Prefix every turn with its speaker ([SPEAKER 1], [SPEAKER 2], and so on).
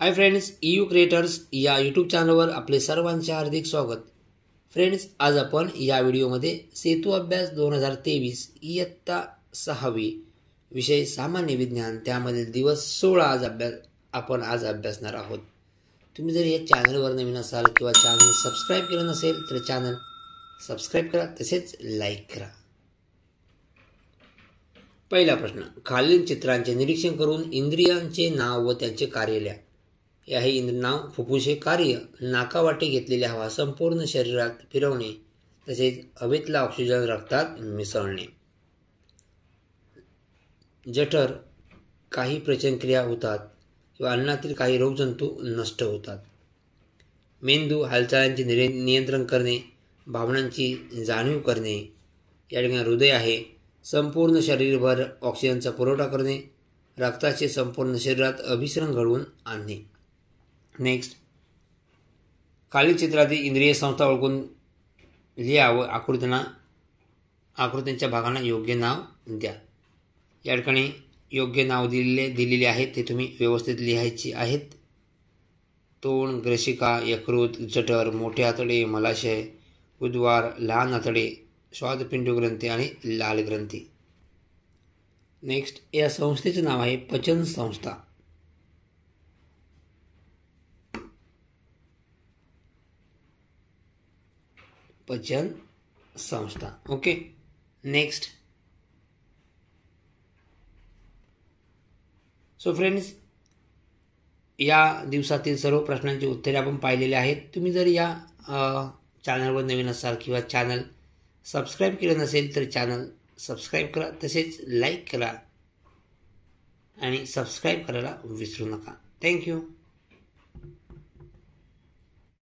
[SPEAKER 1] हाय friends E U creators या YouTube चॅनलवर आपले सर्वांचे हार्दिक स्वागत फ्रेंड्स आज आपण या व्हिडिओमध्ये सेतू अभ्यास दोन हजार तेवीस इयत्ता सहावी विषय सामान्य विज्ञान त्यामधील दिवस सोळा आज अभ्यास आपण आज अभ्यासणार आहोत तुम्ही जर या चॅनलवर नवीन असाल किंवा चॅनल सबस्क्राईब केलं नसेल तर चॅनल सबस्क्राईब करा तसेच लाईक करा पहिला प्रश्न खालील चित्रांचे निरीक्षण करून इंद्रियांचे नाव व त्यांचे लिहा याही हे इंद्रनाव फुफ्फुसे कार्य नाकावाटे घेतलेल्या हवा संपूर्ण शरीरात फिरवणे तसेच हवेतला ऑक्सिजन रक्तात मिसळणे जठर काही प्रचनक्रिया होतात किंवा अन्नातील काही रोगजंतू नष्ट होतात मेंदू हालचालांचे निरे नियंत्रण करणे भावनांची जाणीव करणे या ठिकाणी हृदय आहे संपूर्ण शरीरभर ऑक्सिजनचा पुरवठा करणे रक्ताचे संपूर्ण शरीरात अभिसरण घडवून आणणे नेक्स्ट खालील चित्रातील इंद्रिय संस्था ओळखून लिहा व आकृतींना आकृतींच्या भागांना योग्य नाव द्या या ठिकाणी योग्य नाव दिलेले दिलेले आहेत ते तुम्ही व्यवस्थित लिहायचे आहेत तोंड ग्रसिका यकृत जठर मोठे आतडे मलाशय उद्वार लहान आतडे स्वादपिंडू ग्रंथी आणि लाल ग्रंथी नेक्स्ट या संस्थेचं नाव आहे पचन संस्था पचन संस्था ओके नेक्स्ट सो फ्रेंड्स या दिवसातील सर्व प्रश्नांची उत्तरे आपण पाहिलेली आहेत तुम्ही जर या चॅनलवर नवीन असाल किंवा चॅनल सबस्क्राईब केलं नसेल तर चॅनल सबस्क्राईब करा तसेच लाईक करा आणि सबस्क्राईब करायला विसरू नका थँक्यू